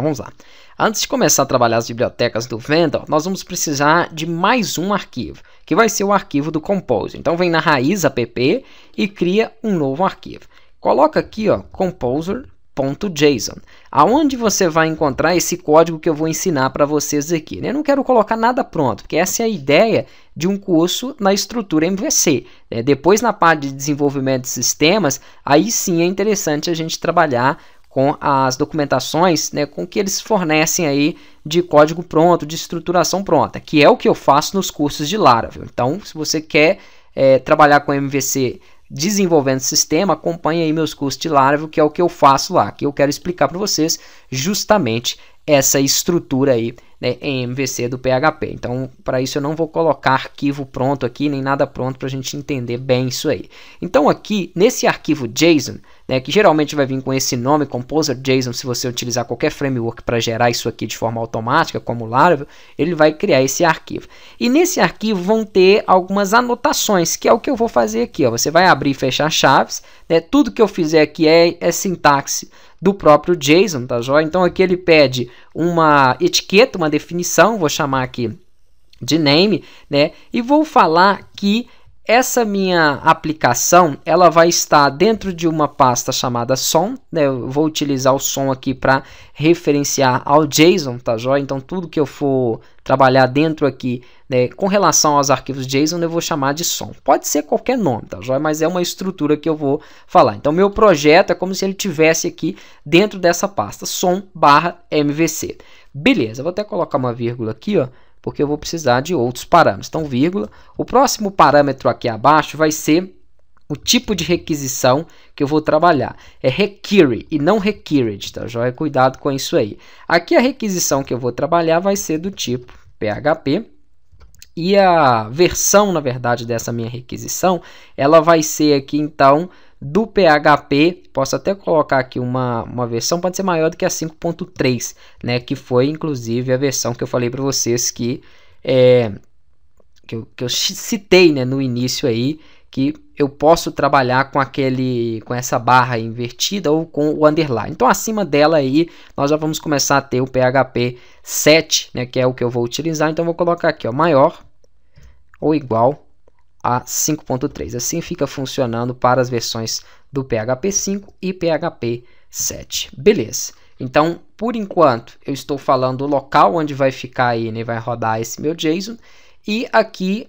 Então vamos lá. Antes de começar a trabalhar as bibliotecas do Vendor, nós vamos precisar de mais um arquivo, que vai ser o arquivo do Compose. Então vem na raiz app e cria um novo arquivo. Coloca aqui, ó, composer .json, aonde você vai encontrar esse código que eu vou ensinar para vocês aqui. Né? Eu não quero colocar nada pronto, porque essa é a ideia de um curso na estrutura MVC. Né? Depois, na parte de desenvolvimento de sistemas, aí sim é interessante a gente trabalhar com as documentações, né, com que eles fornecem aí de código pronto, de estruturação pronta, que é o que eu faço nos cursos de Laravel. Então, se você quer é, trabalhar com MVC desenvolvendo sistema, acompanhe aí meus cursos de Laravel, que é o que eu faço lá, que eu quero explicar para vocês justamente essa estrutura aí né, em MVC do PHP. Então, para isso eu não vou colocar arquivo pronto aqui, nem nada pronto para a gente entender bem isso aí. Então, aqui nesse arquivo JSON, né, que geralmente vai vir com esse nome, Composer JSON, se você utilizar qualquer framework para gerar isso aqui de forma automática, como Laravel, ele vai criar esse arquivo. E nesse arquivo vão ter algumas anotações, que é o que eu vou fazer aqui. Ó. Você vai abrir e fechar chaves, né? tudo que eu fizer aqui é, é sintaxe do próprio JSON, tá joia? Então aqui ele pede uma etiqueta, uma definição, vou chamar aqui de name, né? E vou falar que essa minha aplicação ela vai estar dentro de uma pasta chamada som, né? Eu vou utilizar o som aqui para referenciar ao JSON, tá joia? Então tudo que eu for trabalhar dentro aqui, né, com relação aos arquivos JSON, eu vou chamar de som. Pode ser qualquer nome, tá joia? Mas é uma estrutura que eu vou falar. Então meu projeto é como se ele tivesse aqui dentro dessa pasta som/mvc. Beleza, vou até colocar uma vírgula aqui, ó, porque eu vou precisar de outros parâmetros. Então, vírgula. O próximo parâmetro aqui abaixo vai ser o tipo de requisição que eu vou trabalhar. É require e não required, tá joia? Cuidado com isso aí. Aqui a requisição que eu vou trabalhar vai ser do tipo PHP. E a versão, na verdade, dessa minha requisição, ela vai ser aqui, então, do PHP. Posso até colocar aqui uma, uma versão, pode ser maior do que a 5.3, né? Que foi inclusive a versão que eu falei para vocês que é que eu, que eu citei né, no início aí que eu posso trabalhar com aquele com essa barra invertida ou com o underline. Então acima dela aí nós já vamos começar a ter o PHP 7, né, que é o que eu vou utilizar. Então vou colocar aqui, ó, maior ou igual a 5.3. Assim fica funcionando para as versões do PHP 5 e PHP 7. Beleza. Então, por enquanto, eu estou falando o local onde vai ficar aí, né? vai rodar esse meu JSON. E aqui,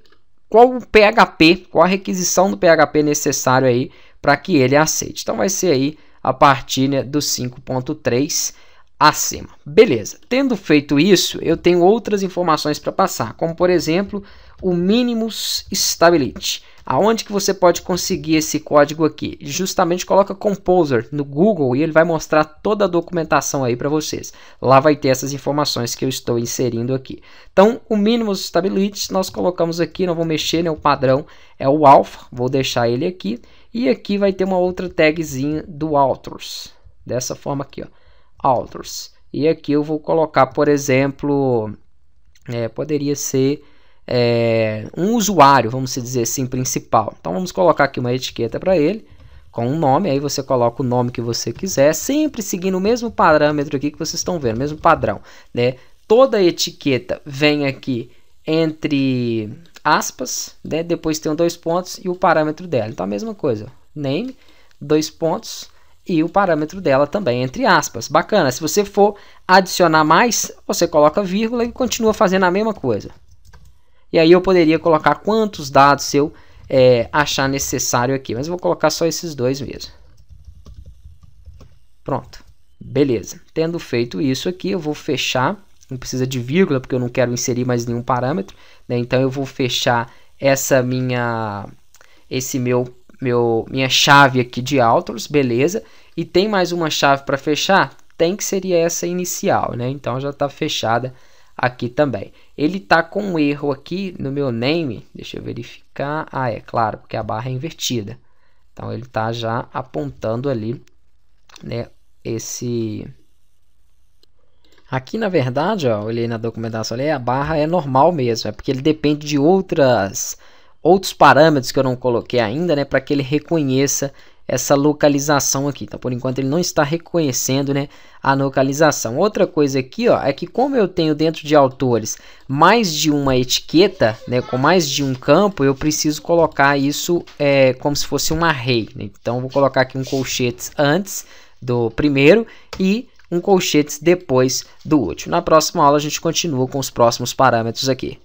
qual o PHP, qual a requisição do PHP necessário aí para que ele aceite. Então, vai ser aí a partir né, do 5.3 acima. Beleza. Tendo feito isso, eu tenho outras informações para passar, como por exemplo, o minimus stability. Aonde que você pode conseguir esse código aqui? Justamente coloca Composer no Google e ele vai mostrar toda a documentação aí para vocês. Lá vai ter essas informações que eu estou inserindo aqui. Então, o minimus stability nós colocamos aqui, não vou mexer, né? o padrão é o alpha, vou deixar ele aqui. E aqui vai ter uma outra tagzinha do authors, dessa forma aqui, ó authors. E aqui eu vou colocar, por exemplo, é, poderia ser é, um usuário, vamos dizer assim, principal. Então vamos colocar aqui uma etiqueta para ele com um nome, aí você coloca o nome que você quiser, sempre seguindo o mesmo parâmetro aqui que vocês estão vendo, mesmo padrão, né? Toda etiqueta vem aqui entre aspas, né? depois tem dois pontos e o parâmetro dela. Então a mesma coisa, name, dois pontos, e o parâmetro dela também, entre aspas. Bacana, se você for adicionar mais, você coloca vírgula e continua fazendo a mesma coisa. E aí eu poderia colocar quantos dados eu é, achar necessário aqui, mas vou colocar só esses dois mesmo. Pronto, beleza. Tendo feito isso aqui, eu vou fechar, não precisa de vírgula porque eu não quero inserir mais nenhum parâmetro, né? então eu vou fechar essa minha, esse meu meu, minha chave aqui de Altors, beleza. E tem mais uma chave para fechar? Tem que seria essa inicial, né? Então já está fechada aqui também. Ele está com um erro aqui no meu name, deixa eu verificar. Ah, é claro, porque a barra é invertida. Então ele está já apontando ali, né, esse Aqui, na verdade, ó, olhei na documentação ali, a barra é normal mesmo, é porque ele depende de outras outros parâmetros que eu não coloquei ainda, né, para que ele reconheça essa localização aqui. Então, por enquanto ele não está reconhecendo, né, a localização. Outra coisa aqui, ó, é que como eu tenho dentro de autores mais de uma etiqueta, né, com mais de um campo, eu preciso colocar isso é, como se fosse um array. Né? Então, vou colocar aqui um colchetes antes do primeiro e um colchetes depois do último. Na próxima aula a gente continua com os próximos parâmetros aqui.